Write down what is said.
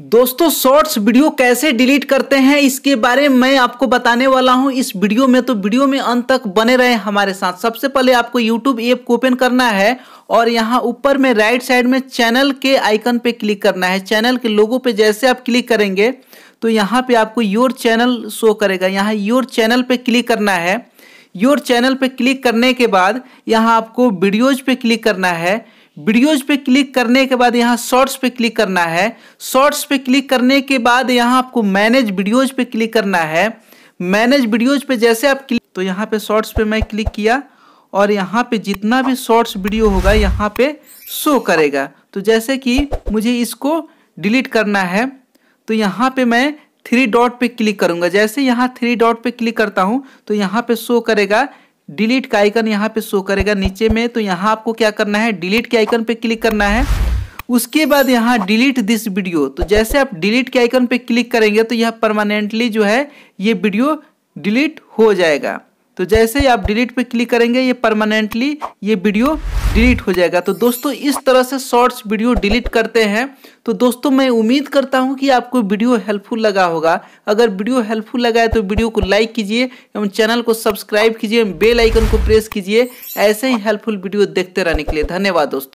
दोस्तों shorts video कैसे delete करते हैं इसके बारे में मैं आपको बताने वाला हूं इस वीडियो में तो वीडियो में अंत तक बने रहे हमारे साथ सबसे पहले आपको यूट्यूब ऐप को ओपन करना है और यहाँ ऊपर में राइट साइड में चैनल के आइकन पे क्लिक करना है चैनल के लोगों पे जैसे आप क्लिक करेंगे तो यहाँ पे आपको योर चैनल शो करेगा यहाँ योर चैनल पे क्लिक करना है योर चैनल पे क्लिक करने के बाद यहाँ आपको वीडियोज पे क्लिक करना है वीडियोज पे क्लिक करने के बाद यहाँ शॉर्ट्स पे क्लिक करना है शॉर्ट्स पे क्लिक करने के बाद यहाँ आपको मैनेज वीडियोज पे क्लिक करना है मैनेज वीडियोज पे जैसे आप क्लिक तो यहाँ पे शॉर्ट्स पे मैं क्लिक किया और यहाँ पे जितना भी शॉर्ट्स वीडियो होगा यहाँ पे शो करेगा तो जैसे कि मुझे इसको डिलीट करना है तो यहाँ पे मैं थ्री डॉट पे क्लिक करूँगा जैसे यहाँ थ्री डॉट पे क्लिक करता हूँ तो यहाँ पे शो करेगा डिलीट का आइकन यहाँ पे शो करेगा नीचे में तो यहाँ आपको क्या करना है डिलीट के आइकन पे क्लिक करना है उसके बाद यहाँ डिलीट दिस वीडियो तो जैसे आप डिलीट के आइकन पे क्लिक करेंगे तो यह परमानेंटली जो है ये वीडियो डिलीट हो जाएगा तो जैसे ही आप डिलीट पे क्लिक करेंगे ये परमानेंटली ये वीडियो डिलीट हो जाएगा तो दोस्तों इस तरह से शॉर्ट्स वीडियो डिलीट करते हैं तो दोस्तों मैं उम्मीद करता हूँ कि आपको वीडियो हेल्पफुल लगा होगा अगर वीडियो हेल्पफुल लगा है तो वीडियो को लाइक कीजिए एवं चैनल को सब्सक्राइब कीजिए बेल आइकन को प्रेस कीजिए ऐसे ही हेल्पफुल वीडियो देखते रहने के लिए धन्यवाद दोस्तों